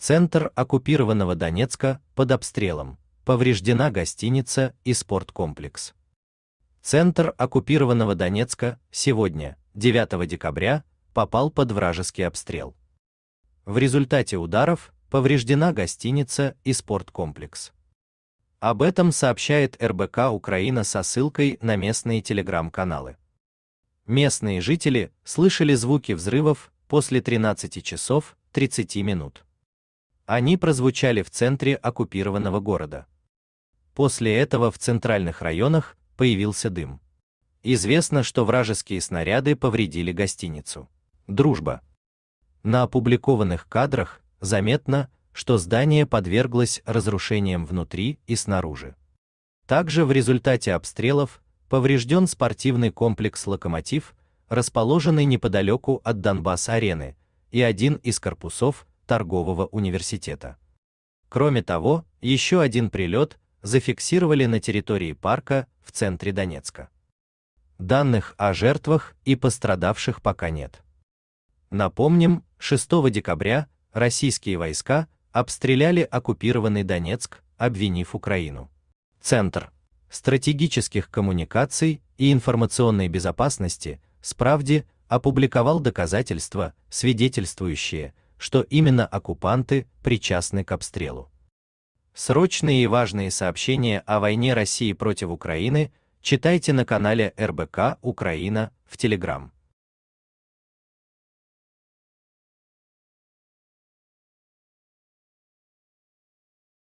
Центр оккупированного Донецка под обстрелом. Повреждена гостиница и спорткомплекс. Центр оккупированного Донецка сегодня, 9 декабря, попал под вражеский обстрел. В результате ударов повреждена гостиница и спорткомплекс. Об этом сообщает РБК Украина со ссылкой на местные телеграм-каналы. Местные жители слышали звуки взрывов после 13 часов 30 минут. Они прозвучали в центре оккупированного города. После этого в центральных районах появился дым. Известно, что вражеские снаряды повредили гостиницу. Дружба. На опубликованных кадрах заметно, что здание подверглось разрушениям внутри и снаружи. Также в результате обстрелов поврежден спортивный комплекс Локомотив, расположенный неподалеку от Донбасс-арены, и один из корпусов торгового университета. Кроме того, еще один прилет зафиксировали на территории парка в центре Донецка. Данных о жертвах и пострадавших пока нет. Напомним, 6 декабря российские войска обстреляли оккупированный Донецк, обвинив Украину. Центр стратегических коммуникаций и информационной безопасности Справде опубликовал доказательства, свидетельствующие, что именно оккупанты причастны к обстрелу. Срочные и важные сообщения о войне России против Украины читайте на канале РБК Украина в Телеграм.